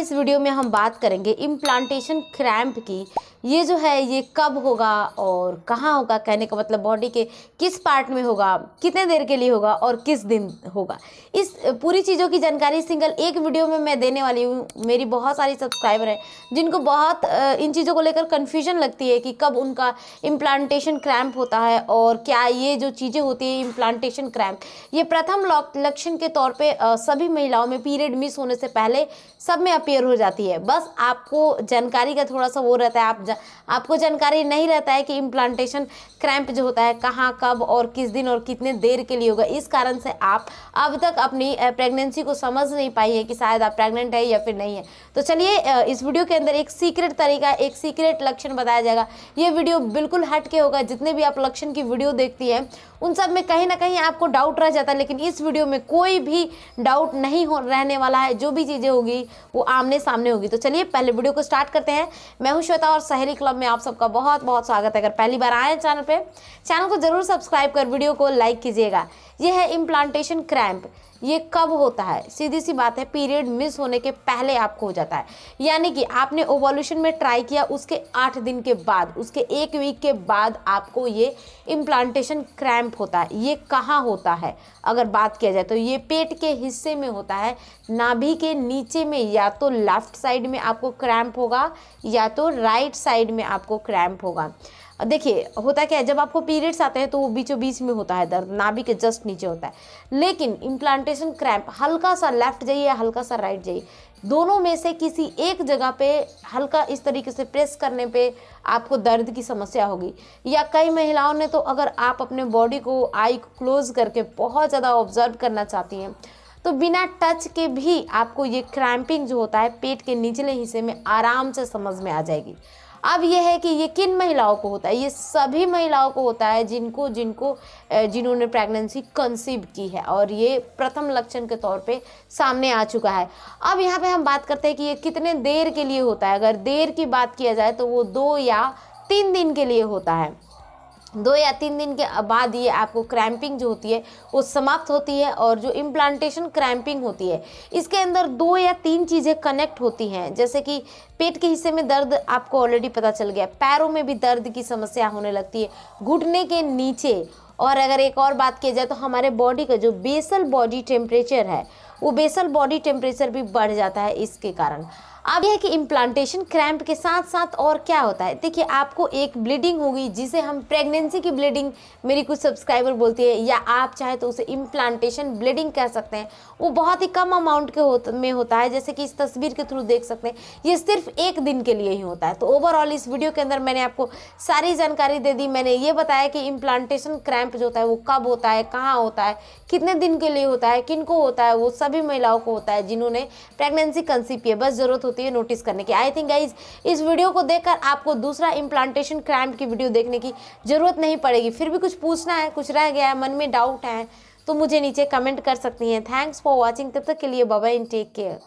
इस वीडियो में हम बात करेंगे इम्प्लांटेशन क्रैम्प की ये जो है ये कब होगा और कहाँ होगा कहने का मतलब बॉडी के किस पार्ट में होगा कितने देर के लिए होगा और किस दिन होगा इस पूरी चीज़ों की जानकारी सिंगल एक वीडियो में मैं देने वाली हूँ मेरी बहुत सारी सब्सक्राइबर हैं जिनको बहुत इन चीज़ों को लेकर कन्फ्यूजन लगती है कि कब उनका इम्प्लांटेशन क्रैम्प होता है और क्या ये जो चीज़ें होती है इम्प्लांटेशन क्रैम्प ये प्रथम लक्षण के तौर पर सभी महिलाओं में पीरियड मिस होने से पहले सब में अपेयर हो जाती है बस आपको जानकारी का थोड़ा सा वो रहता है आप जा आपको जानकारी नहीं रहता है कि इम्प्लांटेशन क्रैम्प जो होता है कहाँ कब और किस दिन और कितने देर के लिए होगा इस कारण से आप अब तक अपनी प्रेगनेंसी को समझ नहीं पाई है कि शायद आप प्रेग्नेंट है या फिर नहीं है तो चलिए इस वीडियो के अंदर एक सीक्रेट तरीका एक सीक्रेट लक्षण बताया जाएगा ये वीडियो बिल्कुल हट के होगा जितने भी आप लक्षण की वीडियो देखती हैं उन सब में कहीं ना कहीं आपको डाउट रह जाता है लेकिन इस वीडियो में कोई भी डाउट नहीं हो रहने वाला है जो भी चीज़ें होगी वो आमने सामने होगी तो चलिए पहले वीडियो को स्टार्ट करते हैं मैं हूँ श्वेता और सह शहरी क्लब में आप सबका बहुत बहुत स्वागत है अगर पहली बार आए चैनल पे चैनल को जरूर सब्सक्राइब कर वीडियो को लाइक कीजिएगा यह है इम्प्लांटेशन क्रैम्प ये कब होता है सीधी सी बात है पीरियड मिस होने के पहले आपको हो जाता है यानी कि आपने ओवोल्यूशन में ट्राई किया उसके आठ दिन के बाद उसके एक वीक के बाद आपको ये इम्प्लांटेशन क्रैम्प होता है ये कहाँ होता है अगर बात किया जाए तो ये पेट के हिस्से में होता है नाभि के नीचे में या तो लेफ्ट साइड में आपको क्रैम्प होगा या तो राइट साइड में आपको क्रैम्प होगा देखिए होता क्या है जब आपको पीरियड्स आते हैं तो वो बीचों बीच में होता है दर्द नाभि के जस्ट नीचे होता है लेकिन इम्प्लांटेशन क्रैम्प हल्का सा लेफ्ट जाइए हल्का सा राइट जाइए दोनों में से किसी एक जगह पे हल्का इस तरीके से प्रेस करने पे आपको दर्द की समस्या होगी या कई महिलाओं ने तो अगर आप अपने बॉडी को आई क्लोज करके बहुत ज़्यादा ऑब्जर्व करना चाहती हैं तो बिना टच के भी आपको ये क्रैम्पिंग जो होता है पेट के निचले हिस्से में आराम से समझ में आ जाएगी अब यह है कि ये किन महिलाओं को होता है ये सभी महिलाओं को होता है जिनको जिनको जिन्होंने प्रेगनेंसी कंसीव की है और ये प्रथम लक्षण के तौर पे सामने आ चुका है अब यहाँ पे हम बात करते हैं कि ये कितने देर के लिए होता है अगर देर की बात किया जाए तो वो दो या तीन दिन के लिए होता है दो या तीन दिन के बाद ये आपको क्रैम्पिंग जो होती है वो समाप्त होती है और जो इम्प्लांटेशन क्रैम्पिंग होती है इसके अंदर दो या तीन चीज़ें कनेक्ट होती हैं जैसे कि पेट के हिस्से में दर्द आपको ऑलरेडी पता चल गया पैरों में भी दर्द की समस्या होने लगती है घुटने के नीचे और अगर एक और बात की जाए तो हमारे बॉडी का जो बेसल बॉडी टेम्परेचर है वो बेसल बॉडी टेम्परेचर भी बढ़ जाता है इसके कारण अब यह कि इम्प्लांटेशन क्रैम्प के साथ साथ और क्या होता है देखिए आपको एक ब्लीडिंग होगी जिसे हम प्रेगनेंसी की ब्लीडिंग मेरी कुछ सब्सक्राइबर बोलती है या आप चाहे तो उसे इम्प्लांटेशन ब्लीडिंग कह सकते हैं वो बहुत ही कम अमाउंट के हो में होता है जैसे कि इस तस्वीर के थ्रू देख सकते हैं ये सिर्फ एक दिन के लिए ही होता है तो ओवरऑल इस वीडियो के अंदर मैंने आपको सारी जानकारी दे दी मैंने ये बताया कि इम्प्लांटेशन क्रैम्प जो होता है वो कब होता है कहाँ होता है कितने दिन के लिए होता है किन को होता है वो सब सभी महिलाओं को होता है जिन्होंने प्रेगनेंसी कंसीप की है बस ज़रूरत होती है नोटिस करने की आई थिंक गाइज इस वीडियो को देखकर आपको दूसरा इम्प्लांटेशन क्रैम्प की वीडियो देखने की ज़रूरत नहीं पड़ेगी फिर भी कुछ पूछना है कुछ रह गया है मन में डाउट है तो मुझे नीचे कमेंट कर सकती हैं थैंक्स फॉर वॉचिंग तब तक के लिए बाबा इन टेक केयर